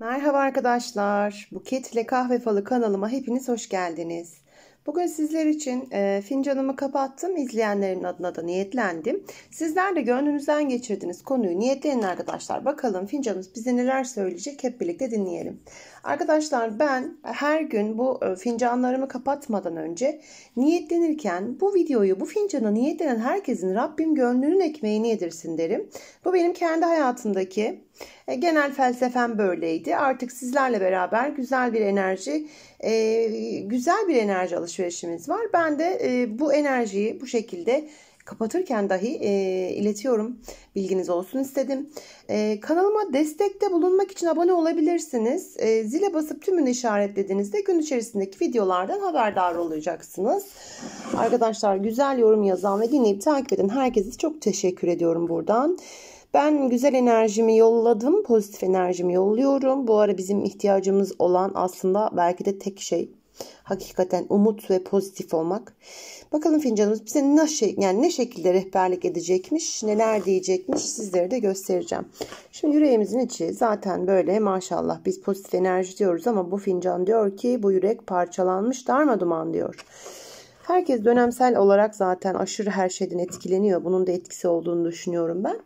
Merhaba arkadaşlar. Buket ile Kahve Falı kanalıma hepiniz hoş geldiniz. Bugün sizler için e, fincanımı kapattım. İzleyenlerin adına da niyetlendim. Sizler de gönlünüzden geçirdiğiniz konuyu niyetleyin arkadaşlar. Bakalım fincanımız bize neler söyleyecek hep birlikte dinleyelim. Arkadaşlar ben her gün bu e, fincanlarımı kapatmadan önce niyetlenirken bu videoyu bu fincana niyetlenen herkesin Rabbim gönlünün ekmeğini yedirsin derim. Bu benim kendi hayatımdaki e, Genel felsefem böyleydi. Artık sizlerle beraber güzel bir enerji e, güzel bir enerji alışverişimiz var. Ben de e, bu enerjiyi bu şekilde kapatırken dahi e, iletiyorum. Bilginiz olsun istedim. E, kanalıma destekte bulunmak için abone olabilirsiniz. E, zile basıp tümünü işaretlediğinizde gün içerisindeki videolardan haberdar olacaksınız. Arkadaşlar güzel yorum yazan ve dinleyip takip eden herkese çok teşekkür ediyorum buradan. Ben güzel enerjimi yolladım, pozitif enerjimi yolluyorum. Bu ara bizim ihtiyacımız olan aslında belki de tek şey hakikaten umut ve pozitif olmak. Bakalım fincanımız bize ne şey yani ne şekilde rehberlik edecekmiş, neler diyecekmiş sizlere de göstereceğim. Şimdi yüreğimizin içi zaten böyle maşallah biz pozitif enerji diyoruz ama bu fincan diyor ki bu yürek parçalanmış darma duman diyor. Herkes dönemsel olarak zaten aşırı her şeyden etkileniyor. Bunun da etkisi olduğunu düşünüyorum ben.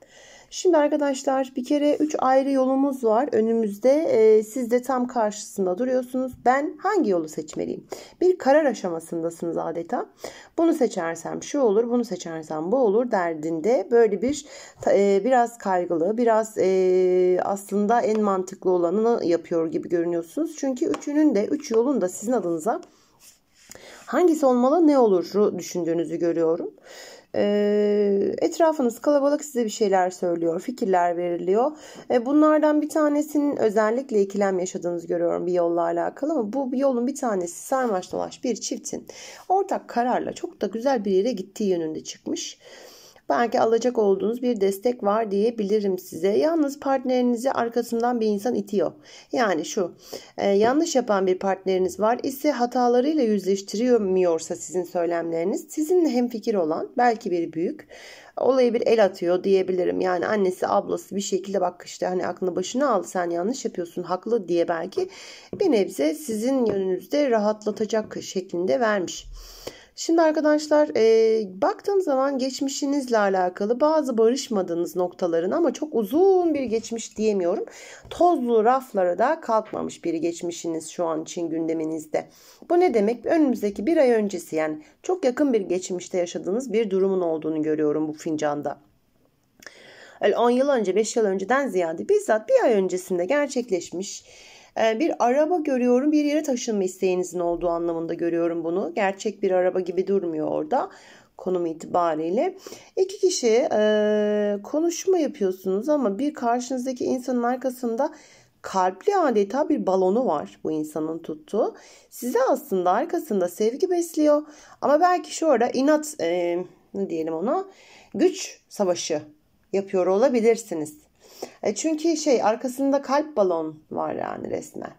Şimdi arkadaşlar bir kere 3 ayrı yolumuz var önümüzde. E, siz de tam karşısında duruyorsunuz. Ben hangi yolu seçmeliyim? Bir karar aşamasındasınız adeta. Bunu seçersem şu olur, bunu seçersem bu olur derdinde böyle bir e, biraz kaygılı, biraz e, aslında en mantıklı olanını yapıyor gibi görünüyorsunuz. Çünkü üçünün de, üç yolun da sizin adınıza hangisi olmalı ne olur düşündüğünüzü görüyorum. Ee, etrafınız kalabalık size bir şeyler söylüyor, fikirler veriliyor. Ee, bunlardan bir tanesinin özellikle ikilem yaşadığınızı görüyorum bir yolla alakalı ama bu bir yolun bir tanesi sarmaş dolaş bir çiftin ortak kararla çok da güzel bir yere gittiği yönünde çıkmış. Belki alacak olduğunuz bir destek var diyebilirim size. Yalnız partnerinizi arkasından bir insan itiyor. Yani şu e, yanlış yapan bir partneriniz var ise hatalarıyla yüzleştiriyorsa sizin söylemleriniz sizinle hemfikir olan belki bir büyük olayı bir el atıyor diyebilirim. Yani annesi ablası bir şekilde bak işte hani aklını başına al sen yanlış yapıyorsun haklı diye belki bir nebze sizin yönünüzde rahatlatacak şeklinde vermiş. Şimdi arkadaşlar e, baktığım zaman geçmişinizle alakalı bazı barışmadığınız noktaların ama çok uzun bir geçmiş diyemiyorum. Tozlu raflara da kalkmamış bir geçmişiniz şu an için gündeminizde. Bu ne demek? Önümüzdeki bir ay öncesi yani çok yakın bir geçmişte yaşadığınız bir durumun olduğunu görüyorum bu fincanda 10 yıl önce 5 yıl önceden ziyade bizzat bir ay öncesinde gerçekleşmiş ee, bir araba görüyorum bir yere taşınma isteğinizin olduğu anlamında görüyorum bunu. Gerçek bir araba gibi durmuyor orada konum itibariyle. iki kişi e, konuşma yapıyorsunuz ama bir karşınızdaki insanın arkasında kalpli adeta bir balonu var bu insanın tuttuğu. Size aslında arkasında sevgi besliyor ama belki şu ara inat e, ne diyelim ona güç savaşı yapıyor olabilirsiniz. E, çünkü şey arkasında kalp balon var yani resmen.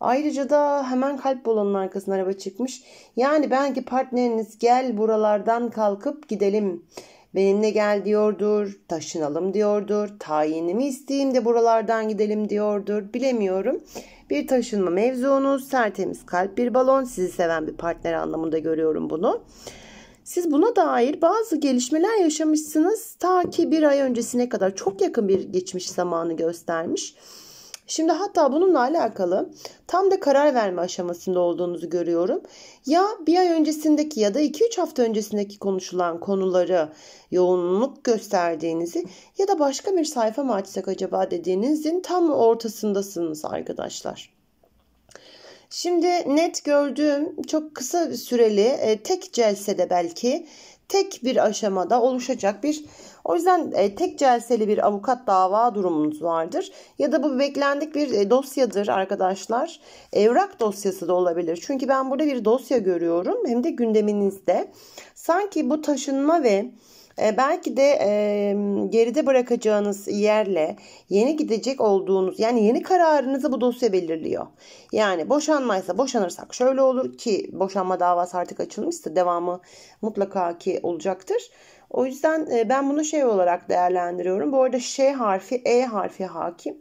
Ayrıca da hemen kalp balonun arkasına araba çıkmış. Yani belki partneriniz gel buralardan kalkıp gidelim. Benimle gel diyordur, taşınalım diyordur, tayinimi isteyeyim de buralardan gidelim diyordur. Bilemiyorum. Bir taşınma mevzunuz, tertemiz kalp bir balon, sizi seven bir partner anlamında görüyorum bunu. Siz buna dair bazı gelişmeler yaşamışsınız ta ki bir ay öncesine kadar çok yakın bir geçmiş zamanı göstermiş. Şimdi hatta bununla alakalı tam da karar verme aşamasında olduğunuzu görüyorum. Ya bir ay öncesindeki ya da 2-3 hafta öncesindeki konuşulan konuları yoğunluk gösterdiğinizi ya da başka bir sayfa mı açsak acaba dediğinizin tam ortasındasınız arkadaşlar. Şimdi net gördüğüm çok kısa süreli e, tek celsede belki tek bir aşamada oluşacak bir o yüzden e, tek celseli bir avukat dava durumunuz vardır. Ya da bu beklendik bir e, dosyadır arkadaşlar. Evrak dosyası da olabilir. Çünkü ben burada bir dosya görüyorum. Hem de gündeminizde. Sanki bu taşınma ve e, belki de e, geride bırakacağınız yerle yeni gidecek olduğunuz yani yeni kararınızı bu dosya belirliyor. Yani boşanmaysa boşanırsak şöyle olur ki boşanma davası artık açılmışsa devamı mutlaka ki olacaktır. O yüzden e, ben bunu şey olarak değerlendiriyorum. Bu arada Ş harfi, E harfi hakim.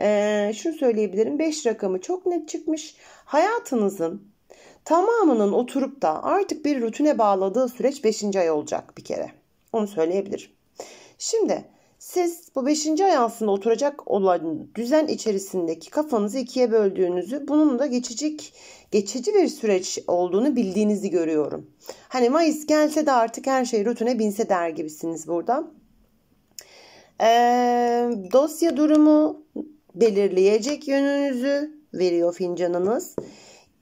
E, şunu söyleyebilirim. 5 rakamı çok net çıkmış. Hayatınızın tamamının oturup da artık bir rutine bağladığı süreç 5. ay olacak bir kere. Onu söyleyebilirim. Şimdi siz bu 5. ay aslında oturacak olan düzen içerisindeki kafanızı ikiye böldüğünüzü, bunun da geçecek geçici bir süreç olduğunu bildiğinizi görüyorum. Hani Mayıs gelse de artık her şey rutine binse der gibisiniz burada. Ee, dosya durumu belirleyecek yönünüzü veriyor fincanınız.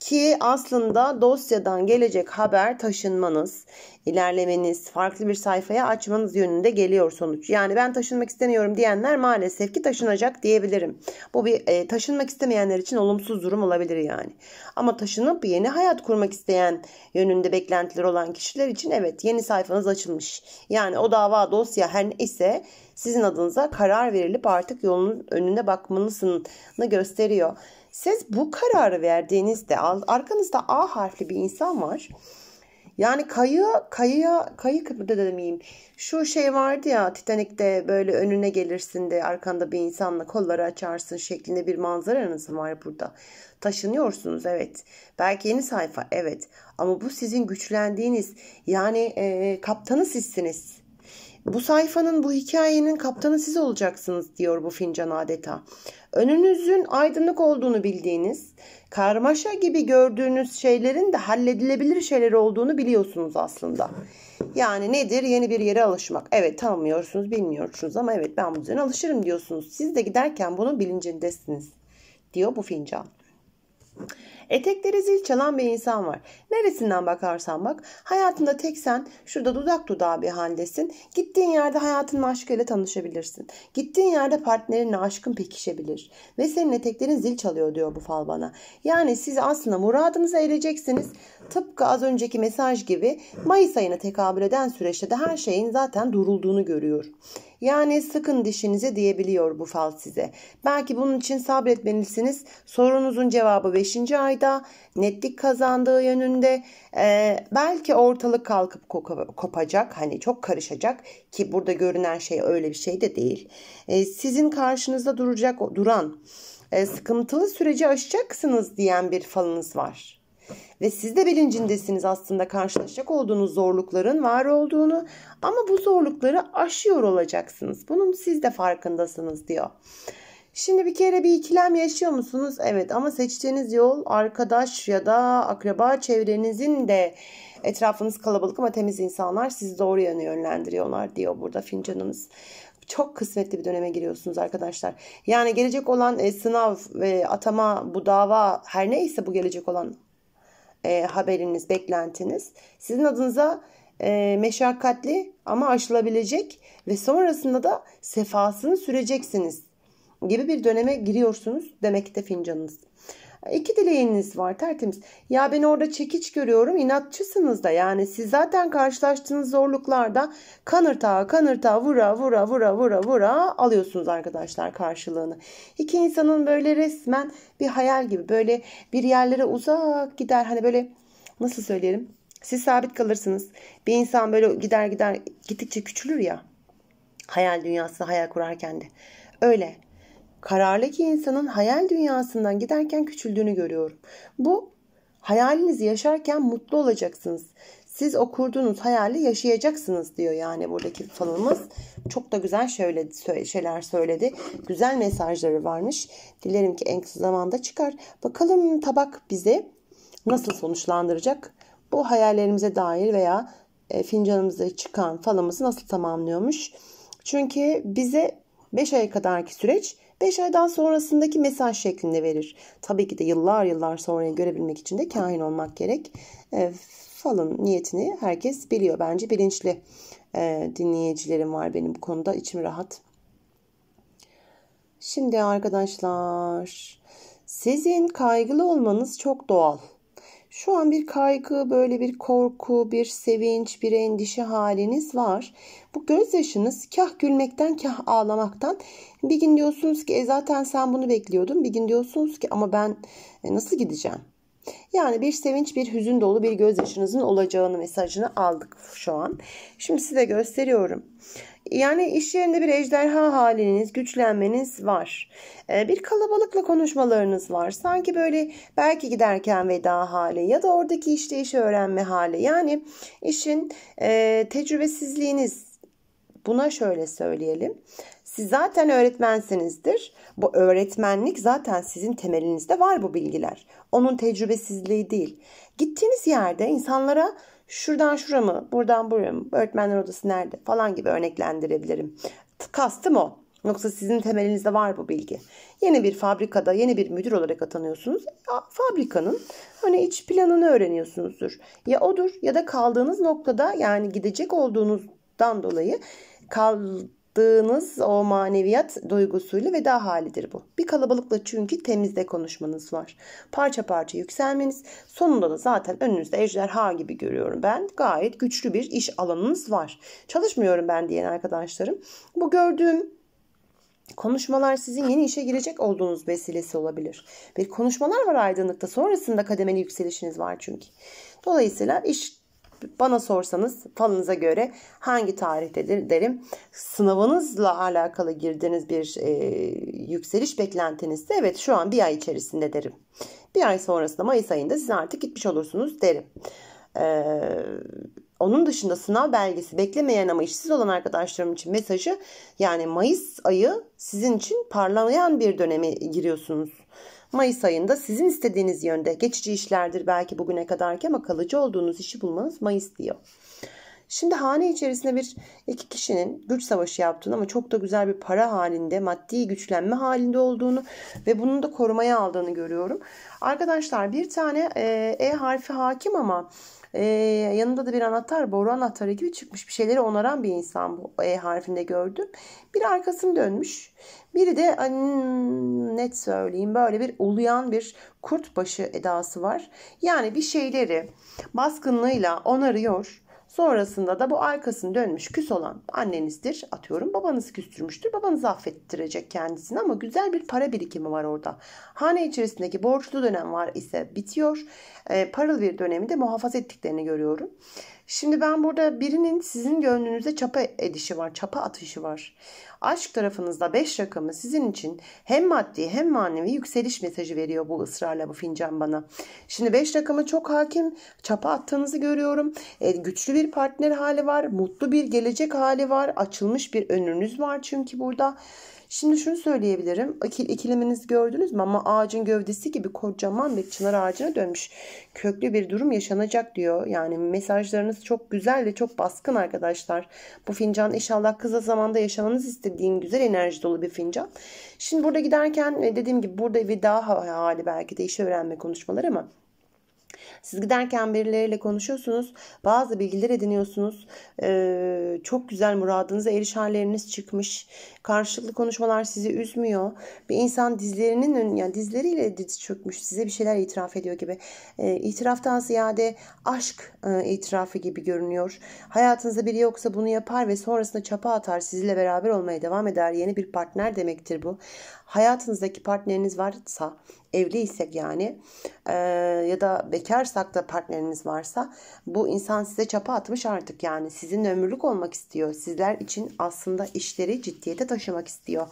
Ki aslında dosyadan gelecek haber taşınmanız, ilerlemeniz, farklı bir sayfaya açmanız yönünde geliyor sonuç. Yani ben taşınmak istemiyorum diyenler maalesef ki taşınacak diyebilirim. Bu bir e, taşınmak istemeyenler için olumsuz durum olabilir yani. Ama taşınıp yeni hayat kurmak isteyen yönünde beklentiler olan kişiler için evet yeni sayfanız açılmış. Yani o dava dosya her ise sizin adınıza karar verilip artık yolun önünde bakmalısını gösteriyor. Siz bu kararı verdiğinizde arkanızda A harfli bir insan var. Yani kayı kayığa, kayı kıpırda demeyeyim. Şu şey vardı ya Titanik'te böyle önüne gelirsin de arkanda bir insanla kolları açarsın şeklinde bir manzaranız var burada. Taşınıyorsunuz evet. Belki yeni sayfa evet. Ama bu sizin güçlendiğiniz yani e, kaptanı sizsiniz. Bu sayfanın, bu hikayenin kaptanı siz olacaksınız diyor bu fincan adeta. Önünüzün aydınlık olduğunu bildiğiniz, karmaşa gibi gördüğünüz şeylerin de halledilebilir şeyler olduğunu biliyorsunuz aslında. Yani nedir? Yeni bir yere alışmak. Evet tanımıyorsunuz, bilmiyorsunuz ama evet ben bu düzene alışırım diyorsunuz. Siz de giderken bunun bilincindesiniz diyor bu fincan. Etekleri zil çalan bir insan var. Neresinden bakarsan bak. Hayatında tek sen şurada dudak dudağı bir haldesin. Gittiğin yerde hayatının aşkıyla tanışabilirsin. Gittiğin yerde partnerinle aşkın pekişebilir. Ve senin eteklerin zil çalıyor diyor bu fal bana. Yani siz aslında muradınıza ereceksiniz. Tıpkı az önceki mesaj gibi Mayıs ayına tekabül eden süreçte de her şeyin zaten durulduğunu görüyor. Yani sıkın dişinize diyebiliyor bu fal size. Belki bunun için sabretmelisiniz. Sorunuzun cevabı 5. ay fayda, netlik kazandığı yönünde. E, belki ortalık kalkıp kopacak, hani çok karışacak ki burada görünen şey öyle bir şey de değil. E, sizin karşınızda duracak duran, e, sıkıntılı süreci aşacaksınız diyen bir falınız var ve siz de bilincindesiniz aslında karşılaşacak olduğunuz zorlukların var olduğunu ama bu zorlukları aşıyor olacaksınız. Bunun siz de farkındasınız diyor. Şimdi bir kere bir ikilem yaşıyor musunuz? Evet ama seçtiğiniz yol arkadaş ya da akraba çevrenizin de etrafınız kalabalık ama temiz insanlar sizi doğru yana yönlendiriyorlar diyor burada fincanımız çok kısmetli bir döneme giriyorsunuz arkadaşlar. Yani gelecek olan e, sınav, ve atama, bu dava her neyse bu gelecek olan e, haberiniz, beklentiniz sizin adınıza e, meşakkatli ama aşılabilecek ve sonrasında da sefasını süreceksiniz gibi bir döneme giriyorsunuz demek de fincanınız. İki dileğiniz var tertemiz. Ya ben orada çekiç görüyorum inatçısınız da yani siz zaten karşılaştığınız zorluklarda kanırta kanırta vura vura vura vura vura alıyorsunuz arkadaşlar karşılığını. İki insanın böyle resmen bir hayal gibi böyle bir yerlere uzak gider hani böyle nasıl söyleyelim siz sabit kalırsınız. Bir insan böyle gider gider gittikçe küçülür ya hayal dünyasına hayal kurarken de öyle kararlı ki insanın hayal dünyasından giderken küçüldüğünü görüyorum. Bu hayalinizi yaşarken mutlu olacaksınız. Siz o kurduğunuz hayali yaşayacaksınız diyor yani buradaki falımız. Çok da güzel şöyle şeyler söyledi. Güzel mesajları varmış. Dilerim ki en kısa zamanda çıkar. Bakalım tabak bize nasıl sonuçlandıracak? Bu hayallerimize dair veya e, fincanımıza çıkan falımızı nasıl tamamlıyormuş? Çünkü bize 5 ay kadarki süreç 5 aydan sonrasındaki mesaj şeklinde verir. Tabii ki de yıllar yıllar sonraya görebilmek için de kahin olmak gerek. E, falın niyetini herkes biliyor. Bence bilinçli e, dinleyicilerim var benim bu konuda. içim rahat. Şimdi arkadaşlar sizin kaygılı olmanız çok doğal. Şu an bir kaygı, böyle bir korku, bir sevinç, bir endişe haliniz var. Bu gözyaşınız kah gülmekten kah ağlamaktan. Bir gün diyorsunuz ki e zaten sen bunu bekliyordun. Bir gün diyorsunuz ki ama ben e, nasıl gideceğim? Yani bir sevinç, bir hüzün dolu bir gözyaşınızın olacağını mesajını aldık şu an. Şimdi size gösteriyorum. Yani iş yerinde bir ejderha haliniz, güçlenmeniz var. Ee, bir kalabalıkla konuşmalarınız var. Sanki böyle belki giderken veda hali ya da oradaki işte işi öğrenme hali. Yani işin e, tecrübesizliğiniz buna şöyle söyleyelim. Siz zaten öğretmensinizdir. Bu öğretmenlik zaten sizin temelinizde var bu bilgiler. Onun tecrübesizliği değil. Gittiğiniz yerde insanlara şuradan şuramı, buradan buraya mı öğretmenler odası nerede falan gibi örneklendirebilirim. Kastım o. Yoksa sizin temelinizde var bu bilgi. Yeni bir fabrikada yeni bir müdür olarak atanıyorsunuz. Ya, fabrikanın hani iç planını öğreniyorsunuzdur. Ya odur ya da kaldığınız noktada yani gidecek olduğunuzdan dolayı kal bastığınız o maneviyat duygusuyla veda halidir bu. Bir kalabalıkla çünkü temizde konuşmanız var. Parça parça yükselmeniz sonunda da zaten önünüzde ejderha gibi görüyorum ben. Gayet güçlü bir iş alanınız var. Çalışmıyorum ben diyen arkadaşlarım. Bu gördüğüm Konuşmalar sizin yeni işe girecek olduğunuz vesilesi olabilir. Bir konuşmalar var aydınlıkta. Sonrasında kademeli yükselişiniz var çünkü. Dolayısıyla iş bana sorsanız falınıza göre hangi tarihtedir derim. Sınavınızla alakalı girdiğiniz bir e, yükseliş beklentinizse evet şu an bir ay içerisinde derim. Bir ay sonrasında Mayıs ayında siz artık gitmiş olursunuz derim. Ee, onun dışında sınav belgesi beklemeyen ama işsiz olan arkadaşlarım için mesajı yani Mayıs ayı sizin için parlayan bir döneme giriyorsunuz. Mayıs ayında sizin istediğiniz yönde geçici işlerdir belki bugüne kadarki ama kalıcı olduğunuz işi bulmanız Mayıs diyor. Şimdi hane içerisinde bir iki kişinin güç savaşı yaptığını ama çok da güzel bir para halinde, maddi güçlenme halinde olduğunu ve bunu da korumaya aldığını görüyorum. Arkadaşlar bir tane e, e harfi hakim ama e, yanında da bir anahtar, boru anahtarı gibi çıkmış bir şeyleri onaran bir insan bu E harfinde gördüm. Biri arkasını dönmüş. Biri de net söyleyeyim böyle bir uluyan bir kurt başı edası var. Yani bir şeyleri baskınlığıyla onarıyor Sonrasında da bu arkasını dönmüş küs olan annenizdir atıyorum babanız küstürmüştür. babanız affettirecek kendisini ama güzel bir para birikimi var orada. Hane içerisindeki borçlu dönem var ise bitiyor. E, paralı bir dönemi de muhafaza ettiklerini görüyorum. Şimdi ben burada birinin sizin gönlünüze çapa edişi var, çapa atışı var. Aşk tarafınızda 5 rakamı sizin için hem maddi hem manevi yükseliş mesajı veriyor bu ısrarla bu fincan bana. Şimdi 5 rakamı çok hakim, çapa attığınızı görüyorum. E, güçlü bir partner hali var, mutlu bir gelecek hali var, açılmış bir önünüz var çünkü burada. Şimdi şunu söyleyebilirim. ikiliminiz gördünüz mü? Ama ağacın gövdesi gibi kocaman bir çınar ağacına dönmüş. Köklü bir durum yaşanacak diyor. Yani mesajlarınız çok güzel ve çok baskın arkadaşlar. Bu fincan inşallah kısa zamanda yaşamanız istediğin güzel enerji dolu bir fincan. Şimdi burada giderken e, dediğim gibi burada bir daha hali belki de işi öğrenme konuşmaları ama siz giderken birileriyle konuşuyorsunuz. Bazı bilgiler ediniyorsunuz. Ee, çok güzel muradınıza eriş halleriniz çıkmış. Karşılıklı konuşmalar sizi üzmüyor. Bir insan dizlerinin ön, yani dizleriyle diz çökmüş. Size bir şeyler itiraf ediyor gibi. Ee, itiraftan ziyade aşk e, itirafı gibi görünüyor. Hayatınızda biri yoksa bunu yapar ve sonrasında çapa atar. Sizinle beraber olmaya devam eder. Yeni bir partner demektir bu. Hayatınızdaki partneriniz varsa evliysek yani e, ya da bekarsak da partnerimiz varsa bu insan size çapa atmış artık yani sizin ömürlük olmak istiyor. Sizler için aslında işleri ciddiyete taşımak istiyor.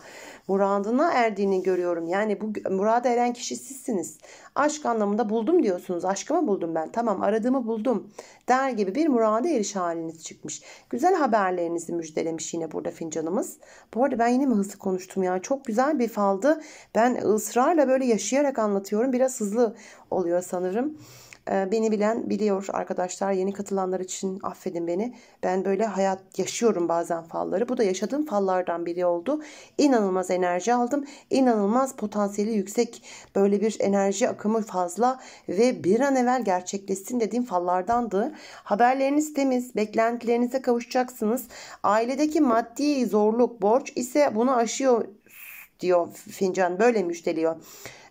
Muradına erdiğini görüyorum. Yani bu murada eren kişi sizsiniz. Aşk anlamında buldum diyorsunuz. Aşkımı buldum ben. Tamam aradığımı buldum der gibi bir murada eriş haliniz çıkmış. Güzel haberlerinizi müjdelemiş yine burada fincanımız. Bu arada ben yine mi hızlı konuştum ya? Çok güzel bir faldı. Ben ısrarla böyle yaşayarak anlatıyorum. Biraz hızlı oluyor sanırım. Ee, beni bilen biliyor arkadaşlar. Yeni katılanlar için affedin beni. Ben böyle hayat yaşıyorum bazen falları. Bu da yaşadığım fallardan biri oldu. İnanılmaz enerji aldım. İnanılmaz potansiyeli yüksek böyle bir enerji akımı fazla ve bir an evvel gerçekleşsin dediğim fallardandı. Haberleriniz temiz. Beklentilerinize kavuşacaksınız. Ailedeki maddi zorluk, borç ise bunu aşıyor diyor fincan böyle müjdeliyor.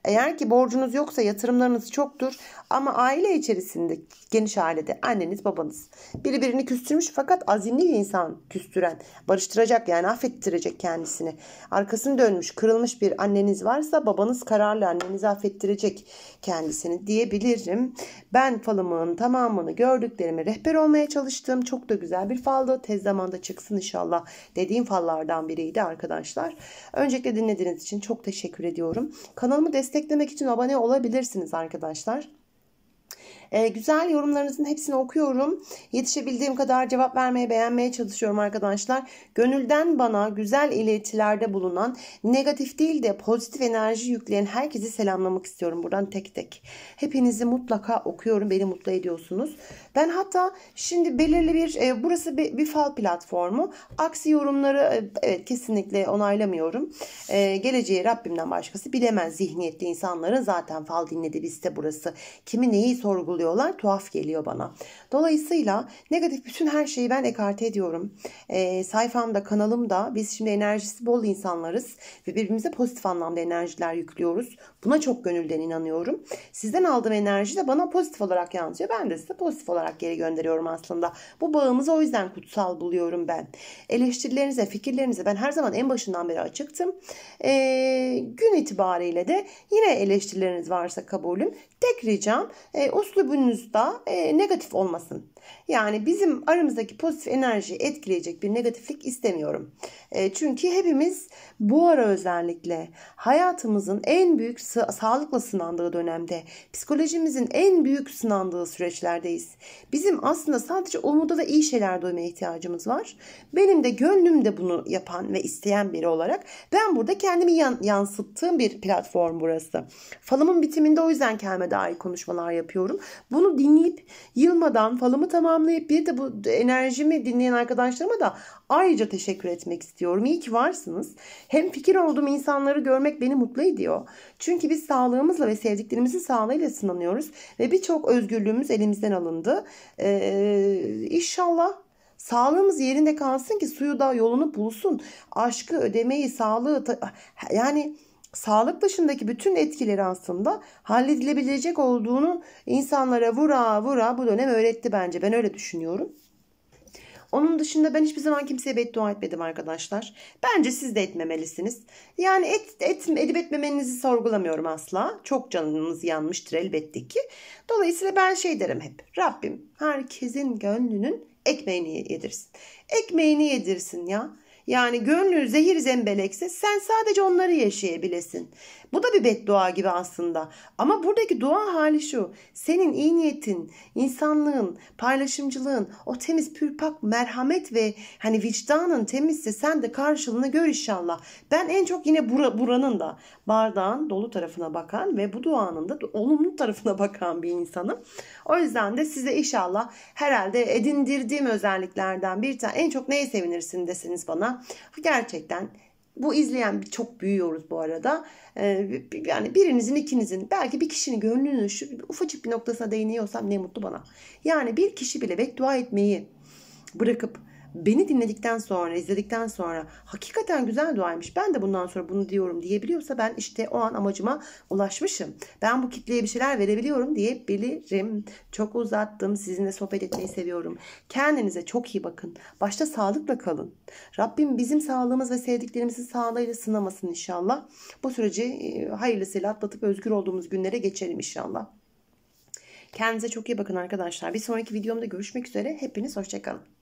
Eğer ki borcunuz yoksa yatırımlarınız çoktur ama aile içerisinde geniş ailede anneniz babanız biri birini küstürmüş fakat azimli bir insan küstüren barıştıracak yani affettirecek kendisini arkasını dönmüş kırılmış bir anneniz varsa babanız kararlı annenizi affettirecek kendisini diyebilirim. Ben falımın tamamını gördüklerimi rehber olmaya çalıştım. Çok da güzel bir faldı. Tez zamanda çıksın inşallah dediğim fallardan biriydi arkadaşlar. Öncelikle dinlediğiniz için çok teşekkür ediyorum. Kanalımı destek desteklemek için abone olabilirsiniz arkadaşlar. Ee, güzel yorumlarınızın hepsini okuyorum. Yetişebildiğim kadar cevap vermeye, beğenmeye çalışıyorum arkadaşlar. Gönülden bana güzel iletilerde bulunan, negatif değil de pozitif enerji yükleyen herkesi selamlamak istiyorum buradan tek tek. Hepinizi mutlaka okuyorum. Beni mutlu ediyorsunuz. Ben hatta şimdi belirli bir e, burası bir, bir fal platformu. Aksi yorumları e, evet kesinlikle onaylamıyorum. E, geleceği Rabbimden başkası bilemez zihniyetli insanların zaten fal dinlediği liste burası. Kimi neyi sorguluyor oluyorlar tuhaf geliyor bana. Dolayısıyla negatif bütün her şeyi ben ekarte ediyorum. E, sayfamda kanalımda biz şimdi enerjisi bol insanlarız ve birbirimize pozitif anlamda enerjiler yüklüyoruz. Buna çok gönülden inanıyorum. Sizden aldığım enerji de bana pozitif olarak yansıyor. Ben de size pozitif olarak geri gönderiyorum aslında. Bu bağımızı o yüzden kutsal buluyorum ben. Eleştirilerinize, fikirlerinize ben her zaman en başından beri açıktım. E, gün itibariyle de yine eleştirileriniz varsa kabulüm. Tek ricam e, uslubunuzda e, negatif olmasın. Yani bizim aramızdaki pozitif enerjiyi etkileyecek bir negatiflik istemiyorum. E, çünkü hepimiz bu ara özellikle hayatımızın en büyük sa sağlıkla sınandığı dönemde, psikolojimizin en büyük sınandığı süreçlerdeyiz. Bizim aslında sadece umudu ve iyi şeyler duymaya ihtiyacımız var. Benim de gönlümde bunu yapan ve isteyen biri olarak ben burada kendimi yan yansıttığım bir platform burası. Falımın bitiminde o yüzden kendime dair konuşmalar yapıyorum. Bunu dinleyip yılmadan falımı tamamlayıp bir de bu enerjimi dinleyen arkadaşlarıma da ayrıca teşekkür etmek istiyorum. İyi ki varsınız. Hem fikir olduğum insanları görmek beni mutlu ediyor. Çünkü biz sağlığımızla ve sevdiklerimizin sağlığıyla sınanıyoruz ve birçok özgürlüğümüz elimizden alındı. Ee, inşallah Sağlığımız yerinde kalsın ki suyu da yolunu bulsun. Aşkı, ödemeyi, sağlığı yani sağlık dışındaki bütün etkileri aslında halledilebilecek olduğunu insanlara vura vura bu dönem öğretti bence. Ben öyle düşünüyorum. Onun dışında ben hiçbir zaman kimseye beddua etmedim arkadaşlar. Bence siz de etmemelisiniz. Yani et, et, edip etmemenizi sorgulamıyorum asla. Çok canınız yanmıştır elbette ki. Dolayısıyla ben şey derim hep. Rabbim herkesin gönlünün ekmeğini yedirsin. Ekmeğini yedirsin ya. Yani gönlün zehir zembelekse sen sadece onları yaşayabilesin. Bu da bir beddua gibi aslında. Ama buradaki dua hali şu. Senin iyi niyetin, insanlığın, paylaşımcılığın, o temiz pürpak merhamet ve hani vicdanın temizse sen de karşılığını gör inşallah. Ben en çok yine bura, buranın da bardağın dolu tarafına bakan ve bu duanın da olumlu tarafına bakan bir insanım. O yüzden de size inşallah herhalde edindirdiğim özelliklerden bir tane en çok neye sevinirsin deseniz bana Gerçekten bu izleyen çok büyüyoruz bu arada. Ee, yani birinizin ikinizin belki bir kişinin gönlünün şu ufacık bir noktasına değiniyorsam ne mutlu bana. Yani bir kişi bile beddua etmeyi bırakıp beni dinledikten sonra, izledikten sonra hakikaten güzel duaymış. Ben de bundan sonra bunu diyorum diyebiliyorsa ben işte o an amacıma ulaşmışım. Ben bu kitleye bir şeyler verebiliyorum diyebilirim. Çok uzattım. Sizinle sohbet etmeyi seviyorum. Kendinize çok iyi bakın. Başta sağlıkla kalın. Rabbim bizim sağlığımız ve sevdiklerimizin sağlığıyla sınamasın inşallah. Bu süreci e, hayırlısıyla atlatıp özgür olduğumuz günlere geçelim inşallah. Kendinize çok iyi bakın arkadaşlar. Bir sonraki videomda görüşmek üzere. Hepiniz hoşçakalın.